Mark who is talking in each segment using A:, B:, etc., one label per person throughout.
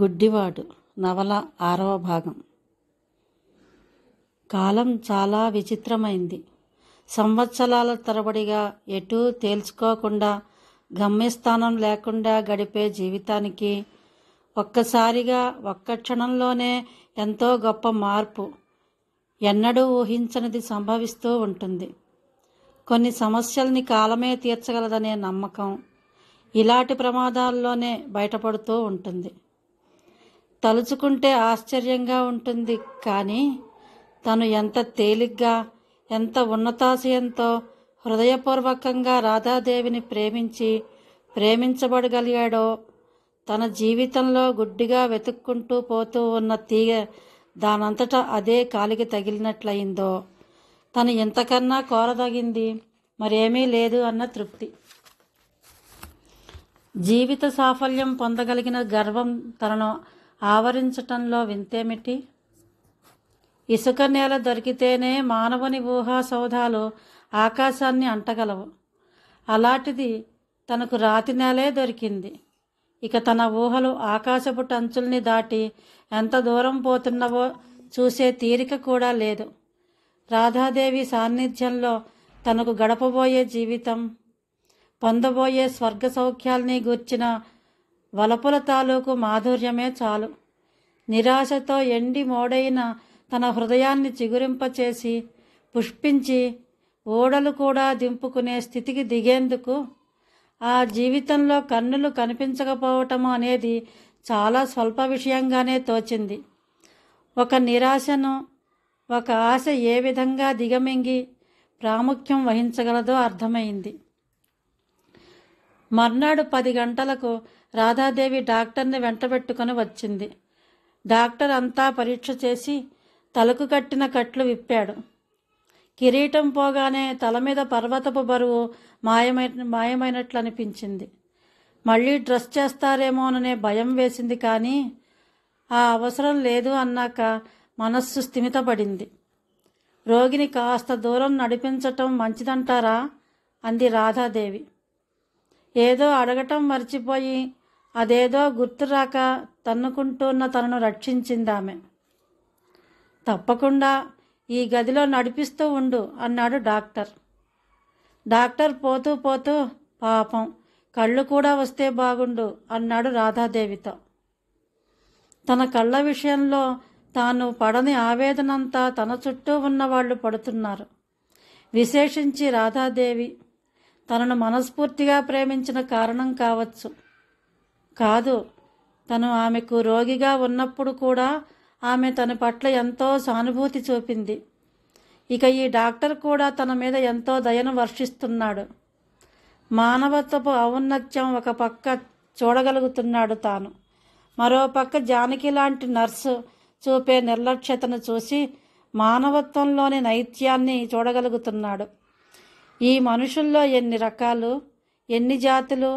A: గుడ్డివాడు నవల ఆరవ భాగం కాలం చాలా విచిత్రమైంది సంవత్సరాల తరబడిగా ఎటూ తేల్చుకోకుండా గమ్యస్థానం లేకుండా గడిపే జీవితానికి ఒక్కసారిగా ఒక్క క్షణంలోనే ఎంతో గొప్ప మార్పు ఎన్నడూ ఊహించనిది సంభవిస్తూ ఉంటుంది కొన్ని సమస్యల్ని కాలమే తీర్చగలదనే నమ్మకం ఇలాంటి ప్రమాదాల్లోనే బయటపడుతూ ఉంటుంది తలుచుకుంటే ఆశ్చర్యంగా ఉంటుంది కానీ తను ఎంత తేలిగ్గా ఎంత ఉన్నతాశయంతో హృదయపూర్వకంగా రాధాదేవిని ప్రేమించి ప్రేమించబడగలిగాడో తన జీవితంలో గుడ్డిగా వెతుక్కుంటూ పోతూ ఉన్న తీగ దానంతటా అదే కాలికి తగిలినట్లయిందో తను ఎంతకన్నా కోరదగింది మరేమీ లేదు అన్న తృప్తి జీవిత సాఫల్యం పొందగలిగిన గర్వం తనను ఆవరించటంలో వింతేమిటి ఇసుక నేల దొరికితేనే మానవుని ఊహా సౌధాలు ఆకాశాన్ని అంటగలవు అలాంటిది తనకు రాతి నేలే దొరికింది ఇక తన ఊహలు ఆకాశపు టంచుల్ని దాటి ఎంత దూరం పోతున్నవో చూసే తీరిక కూడా లేదు రాధాదేవి సాన్నిధ్యంలో తనకు గడపబోయే జీవితం పొందబోయే స్వర్గ సౌఖ్యాల్ని గూర్చిన వలపుల తాలూకు మాధుర్యమే చాలు నిరాశతో ఎండి మోడైన తన హృదయాన్ని చిగురింపచేసి పుష్పించి ఓడలు కూడా దింపుకునే స్థితికి దిగేందుకు ఆ జీవితంలో కన్నులు కనిపించకపోవటం అనేది చాలా స్వల్ప విషయంగానే తోచింది ఒక నిరాశను ఒక ఆశ ఏ విధంగా దిగమింగి ప్రాముఖ్యం వహించగలదో అర్థమైంది మర్నాడు పది గంటలకు రాధాదేవి డాక్టర్ని వెంటబెట్టుకుని వచ్చింది డాక్టర్ అంతా పరీక్ష చేసి తలకు కట్టిన కట్లు విప్పాడు కిరీటం పోగానే తల మీద పర్వతపు బరువు మాయమై మాయమైనట్లు అనిపించింది మళ్ళీ డ్రెస్ చేస్తారేమోననే భయం వేసింది కానీ ఆ అవసరం లేదు అన్నాక మనస్సు స్థిమితపడింది రోగిని కాస్త దూరం నడిపించటం మంచిదంటారా అంది రాధాదేవి ఏదో అడగటం మర్చిపోయి అదేదో గుర్తురాక తన్నుకుంటున్న తనను రక్షించిందామె తప్పకుండా ఈ గదిలో నడిపిస్తూ ఉండు అన్నాడు డాక్టర్ డాక్టర్ పోతూ పోతూ పాపం కళ్ళు కూడా వస్తే బాగుండు అన్నాడు రాధాదేవితో తన కళ్ళ విషయంలో తాను పడని ఆవేదనంతా తన చుట్టూ ఉన్నవాళ్ళు పడుతున్నారు విశేషించి రాధాదేవి తనను మనస్ఫూర్తిగా ప్రేమించిన కారణం కావచ్చు కాదు తను ఆమెకు రోగిగా ఉన్నప్పుడు కూడా ఆమె తన పట్ల ఎంతో సానుభూతి చూపింది ఇక ఈ డాక్టర్ కూడా తన మీద ఎంతో దయను వర్షిస్తున్నాడు మానవత్వపు ఔన్నత్యం ఒక పక్క చూడగలుగుతున్నాడు తాను మరోపక్క జానకి లాంటి నర్సు చూపే నిర్లక్ష్యతను చూసి మానవత్వంలోని నైత్యాన్ని చూడగలుగుతున్నాడు ఈ మనుషుల్లో ఎన్ని రకాలు ఎన్ని జాతులు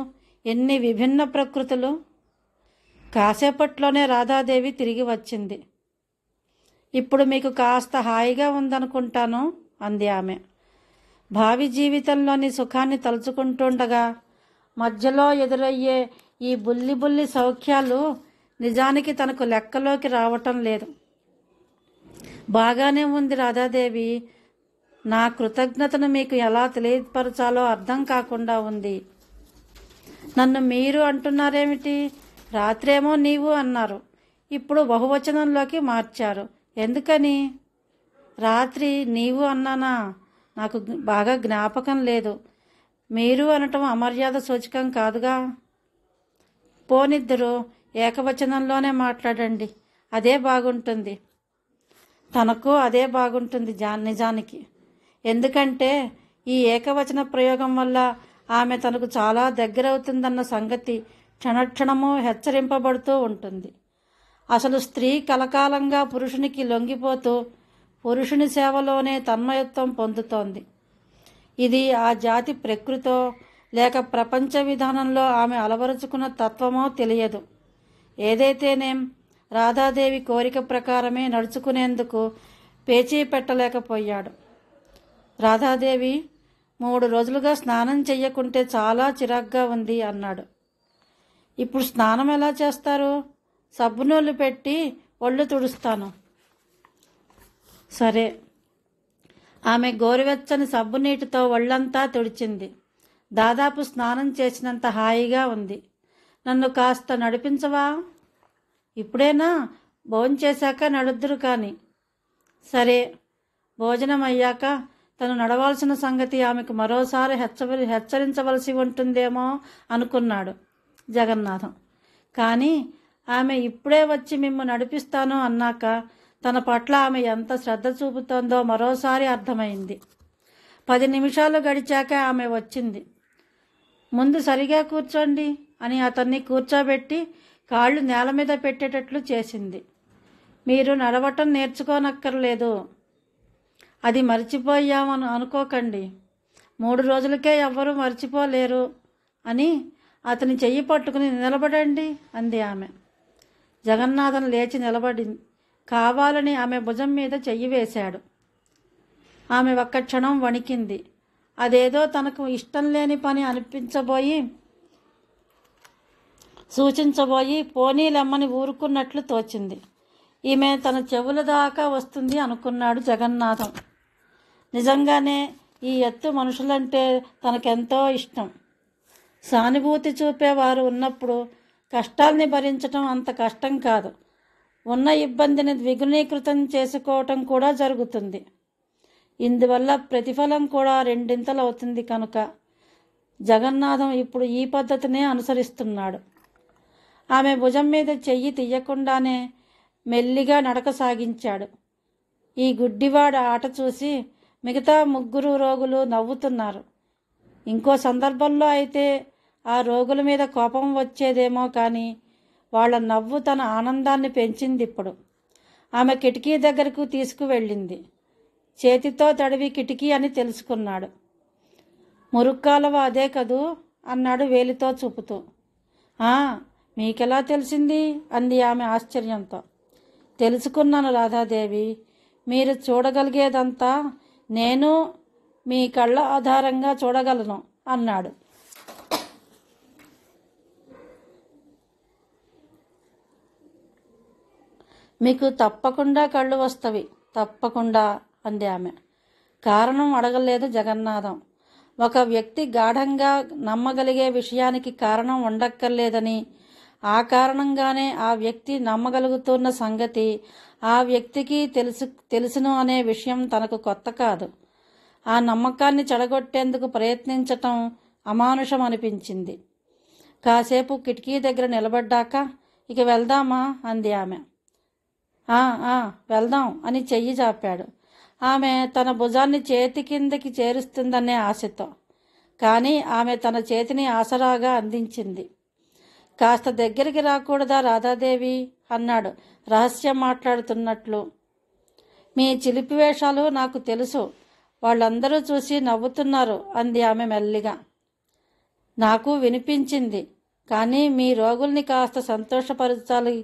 A: ఎన్ని విభిన్న ప్రకృతులు కాసేపట్లోనే రాధాదేవి తిరిగి వచ్చింది ఇప్పుడు మీకు కాస్త హాయిగా ఉందనుకుంటాను అంది ఆమె భావి జీవితంలోని సుఖాన్ని తలుచుకుంటుండగా మధ్యలో ఎదురయ్యే ఈ బుల్లి బుల్లి సౌఖ్యాలు నిజానికి తనకు లెక్కలోకి రావటం లేదు బాగానే ఉంది రాధాదేవి నా కృతజ్ఞతను మీకు ఎలా తెలియపరచాలో అర్థం కాకుండా ఉంది నన్ను మీరు అంటున్నారేమిటి రాత్రేమో నీవు అన్నారు ఇప్పుడు బహువచనంలోకి మార్చారు ఎందుకని రాత్రి నీవు అన్నానా నాకు బాగా జ్ఞాపకం లేదు మీరు అనటం అమర్యాద సూచకం కాదుగా పోనిద్దరు ఏకవచనంలోనే మాట్లాడండి అదే బాగుంటుంది తనకు అదే బాగుంటుంది జా నిజానికి ఎందుకంటే ఈ ఏకవచన ప్రయోగం వల్ల ఆమె తనకు చాలా దగ్గరవుతుందన్న సంగతి క్షణక్షణము హెచ్చరింపబడుతూ ఉంటుంది అసలు స్త్రీ కలకాలంగా పురుషునికి లొంగిపోతూ పురుషుని సేవలోనే తన్మయత్వం పొందుతోంది ఇది ఆ జాతి ప్రకృతో లేక ప్రపంచ విధానంలో ఆమె అలవరుచుకున్న తత్వమో తెలియదు ఏదైతేనేం రాధాదేవి కోరిక ప్రకారమే నడుచుకునేందుకు పేచీ పెట్టలేకపోయాడు రాధాదేవి మూడు రోజులుగా స్నానం చెయ్యకుంటే చాలా చిరాగ్గా ఉంది అన్నాడు ఇప్పుడు స్నానం ఎలా చేస్తారు సబ్బునోళ్ళు పెట్టి ఒళ్ళు తుడుస్తాను సరే ఆమె గోరువెచ్చని సబ్బు నీటితో ఒళ్ళంతా తుడిచింది దాదాపు స్నానం చేసినంత హాయిగా ఉంది నన్ను కాస్త నడిపించవా ఇప్పుడేనా చేశాక నడుద్దురు కానీ సరే భోజనం అయ్యాక తను నడవాల్సిన సంగతి ఆమెకు మరోసారి హెచ్చరి హెచ్చరించవలసి ఉంటుందేమో అనుకున్నాడు జగన్నాథం కానీ ఆమె ఇప్పుడే వచ్చి మిమ్ము నడిపిస్తాను అన్నాక తన పట్ల ఆమె ఎంత శ్రద్ధ చూపుతోందో మరోసారి అర్థమైంది పది నిమిషాలు గడిచాక ఆమె వచ్చింది ముందు సరిగా కూర్చోండి అని అతన్ని కూర్చోబెట్టి కాళ్ళు నేల మీద పెట్టేటట్లు చేసింది మీరు నడవటం నేర్చుకోనక్కర్లేదు అది మర్చిపోయామని అనుకోకండి మూడు రోజులకే ఎవ్వరూ మర్చిపోలేరు అని అతని చెయ్యి పట్టుకుని నిలబడండి అంది ఆమె జగన్నాథన్ లేచి నిలబడి కావాలని ఆమె భుజం మీద చెయ్యి వేశాడు ఆమె ఒక్క క్షణం వణికింది అదేదో తనకు ఇష్టం లేని పని అనిపించబోయి సూచించబోయి పోనీలమ్మని ఊరుకున్నట్లు తోచింది ఈమె తన చెవుల దాకా వస్తుంది అనుకున్నాడు జగన్నాథం నిజంగానే ఈ ఎత్తు మనుషులంటే తనకెంతో ఇష్టం సానుభూతి చూపేవారు ఉన్నప్పుడు కష్టాల్ని భరించటం అంత కష్టం కాదు ఉన్న ఇబ్బందిని ద్విగుణీకృతం చేసుకోవటం కూడా జరుగుతుంది ఇందువల్ల ప్రతిఫలం కూడా రెండింతలవుతుంది కనుక జగన్నాథం ఇప్పుడు ఈ పద్ధతినే అనుసరిస్తున్నాడు ఆమె భుజం మీద చెయ్యి తీయకుండానే మెల్లిగా నడక సాగించాడు ఈ గుడ్డివాడు ఆట చూసి మిగతా ముగ్గురు రోగులు నవ్వుతున్నారు ఇంకో సందర్భంలో అయితే ఆ రోగుల మీద కోపం వచ్చేదేమో కానీ వాళ్ళ నవ్వు తన ఆనందాన్ని పెంచింది ఇప్పుడు ఆమె కిటికీ దగ్గరకు తీసుకువెళ్ళింది చేతితో తడివి కిటికీ అని తెలుసుకున్నాడు మురుక్కాలవ అదే కదూ అన్నాడు వేలితో చూపుతూ మీకెలా తెలిసింది అంది ఆమె ఆశ్చర్యంతో తెలుసుకున్నాను రాధాదేవి మీరు చూడగలిగేదంతా నేను మీ కళ్ళ ఆధారంగా చూడగలను అన్నాడు మీకు తప్పకుండా కళ్ళు వస్తవి తప్పకుండా అంది ఆమె కారణం అడగలేదు జగన్నాథం ఒక వ్యక్తి గాఢంగా నమ్మగలిగే విషయానికి కారణం ఉండక్కర్లేదని ఆ కారణంగానే ఆ వ్యక్తి నమ్మగలుగుతున్న సంగతి ఆ వ్యక్తికి తెలుసు తెలుసును అనే విషయం తనకు కొత్త కాదు ఆ నమ్మకాన్ని చెడగొట్టేందుకు ప్రయత్నించటం అమానుషం అనిపించింది కాసేపు కిటికీ దగ్గర నిలబడ్డాక ఇక వెళ్దామా అంది ఆమె వెళ్దాం అని చెయ్యి చాపాడు ఆమె తన భుజాన్ని చేతి కిందకి చేరుస్తుందనే ఆశతో కానీ ఆమె తన చేతిని ఆసరాగా అందించింది కాస్త దగ్గరికి రాకూడదా రాధాదేవి అన్నాడు రహస్యం మాట్లాడుతున్నట్లు మీ చిలిపి వేషాలు నాకు తెలుసు వాళ్ళందరూ చూసి నవ్వుతున్నారు అంది ఆమె మెల్లిగా నాకు వినిపించింది కానీ మీ రోగుల్ని కాస్త సంతోషపరచాలి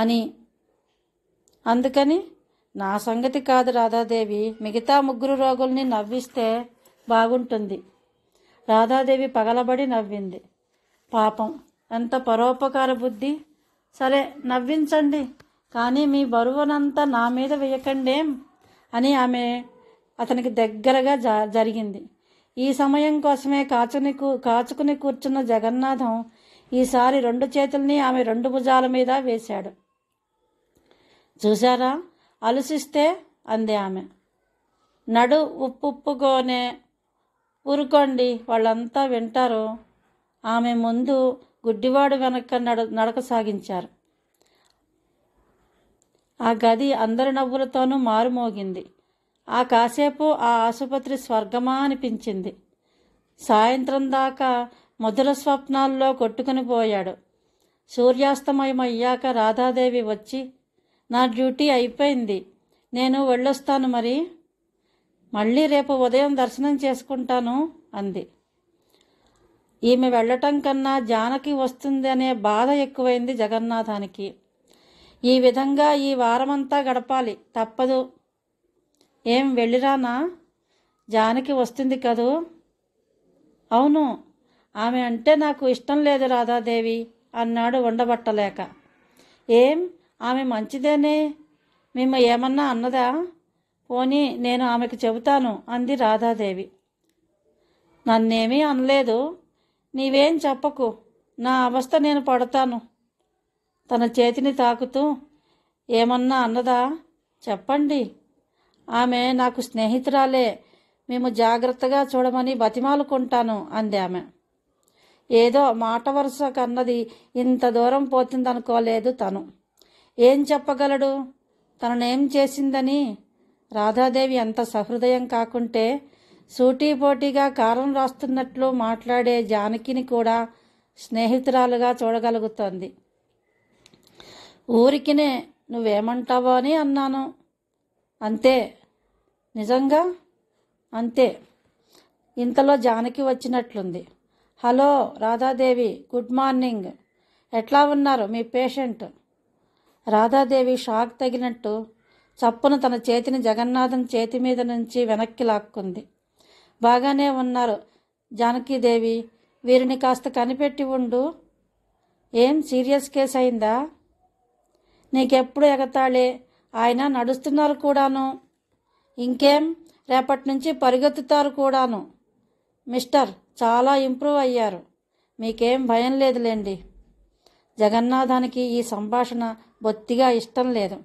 A: అని అందుకని నా సంగతి కాదు రాధాదేవి మిగతా ముగ్గురు రోగుల్ని నవ్విస్తే బాగుంటుంది రాధాదేవి పగలబడి నవ్వింది పాపం ఎంత పరోపకార బుద్ధి సరే నవ్వించండి కానీ మీ బరువునంతా నా మీద వేయకండేం అని ఆమె అతనికి దగ్గరగా జరిగింది ఈ సమయం కోసమే కాచుని కాచుకుని కూర్చున్న జగన్నాథం ఈసారి రెండు చేతుల్ని ఆమె రెండు భుజాల మీద వేశాడు చూశారా అలసిస్తే అంది ఆమె నడు ఉప్పుప్పుకోనే ఊరుకోండి వాళ్ళంతా వింటారు ఆమె ముందు గుడ్డివాడు వెనక నడ నడక సాగించారు ఆ గది అందరి నవ్వులతోనూ మారుమోగింది ఆ కాసేపు ఆ ఆసుపత్రి స్వర్గమా అనిపించింది సాయంత్రం దాకా మొదల స్వప్నాల్లో కొట్టుకుని పోయాడు సూర్యాస్తమయమయ్యాక రాధాదేవి వచ్చి నా డ్యూటీ అయిపోయింది నేను వెళ్ళొస్తాను మరి మళ్ళీ రేపు ఉదయం దర్శనం చేసుకుంటాను అంది ఈమె వెళ్ళటం కన్నా జానకి వస్తుందనే బాధ ఎక్కువైంది జగన్నాథానికి ఈ విధంగా ఈ వారమంతా గడపాలి తప్పదు ఏం వెళ్ళిరానా జానకి వస్తుంది కదూ అవును ఆమె అంటే నాకు ఇష్టం లేదు రాధాదేవి అన్నాడు ఉండబట్టలేక ఏం ఆమె మంచిదేనే మేము ఏమన్నా అన్నదా పోనీ నేను ఆమెకు చెబుతాను అంది రాధాదేవి నన్నేమీ అనలేదు నీవేం చెప్పకు నా అవస్థ నేను పడతాను తన చేతిని తాకుతూ ఏమన్నా అన్నదా చెప్పండి ఆమె నాకు స్నేహితురాలే మేము జాగ్రత్తగా చూడమని బతిమాలుకుంటాను అంది ఆమె ఏదో మాట వరుస కన్నది ఇంత దూరం పోతుందనుకోలేదు తను ఏం చెప్పగలడు తననేం చేసిందని రాధాదేవి అంత సహృదయం కాకుంటే సూటీపోటీగా కారం రాస్తున్నట్లు మాట్లాడే జానకిని కూడా స్నేహితురాలుగా చూడగలుగుతోంది ఊరికినే నువ్వేమంటావో అని అన్నాను అంతే నిజంగా అంతే ఇంతలో జానకి వచ్చినట్లుంది హలో రాధాదేవి గుడ్ మార్నింగ్ ఎట్లా ఉన్నారు మీ పేషెంట్ రాధాదేవి షాక్ తగినట్టు చప్పున తన చేతిని జగన్నాథం చేతి మీద నుంచి వెనక్కి లాక్కుంది బాగానే ఉన్నారు జానకీదేవి వీరిని కాస్త కనిపెట్టి ఉండు ఏం సీరియస్ కేసు అయిందా నీకెప్పుడు ఎగతాళే ఆయన నడుస్తున్నారు కూడాను ఇంకేం రేపటి నుంచి పరిగెత్తుతారు కూడాను మిస్టర్ చాలా ఇంప్రూవ్ అయ్యారు మీకేం భయం లేదులేండి జగన్నాథానికి ఈ సంభాషణ బొత్తిగా ఇష్టం లేదు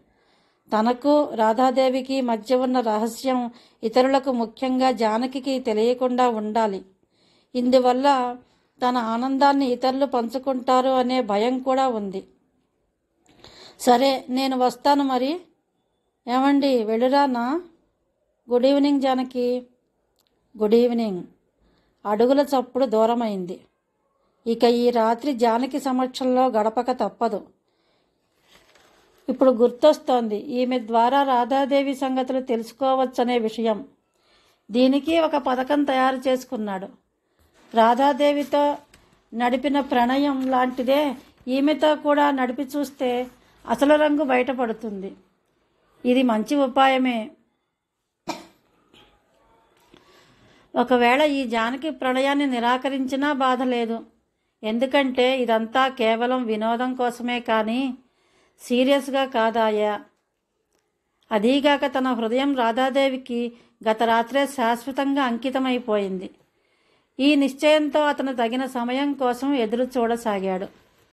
A: తనకు రాధాదేవికి మధ్య ఉన్న రహస్యం ఇతరులకు ముఖ్యంగా జానకి తెలియకుండా ఉండాలి ఇందువల్ల తన ఆనందాన్ని ఇతరులు పంచుకుంటారు అనే భయం కూడా ఉంది సరే నేను వస్తాను మరి ఏమండి వెళ్ళురానా good evening Janaki good evening అడుగుల చప్పుడు దూరమైంది ఇక ఈ రాత్రి జానకి సమక్షంలో గడపక తప్పదు ఇప్పుడు గుర్తొస్తోంది ఈమె ద్వారా రాధాదేవి సంగతులు తెలుసుకోవచ్చనే విషయం దీనికి ఒక పథకం తయారు చేసుకున్నాడు రాధాదేవితో నడిపిన ప్రణయం లాంటిదే ఈమెతో కూడా నడిపి చూస్తే అసలు రంగు బయటపడుతుంది ఇది మంచి ఉపాయమే ఒకవేళ ఈ జానకి ప్రళయాన్ని నిరాకరించినా బాధ లేదు ఎందుకంటే ఇదంతా కేవలం వినోదం కోసమే కానీ సీరియస్గా కాదాయా అదీగాక తన హృదయం రాధాదేవికి గత రాత్రే శాశ్వతంగా అంకితమైపోయింది ఈ నిశ్చయంతో అతను తగిన సమయం కోసం ఎదురు చూడసాగాడు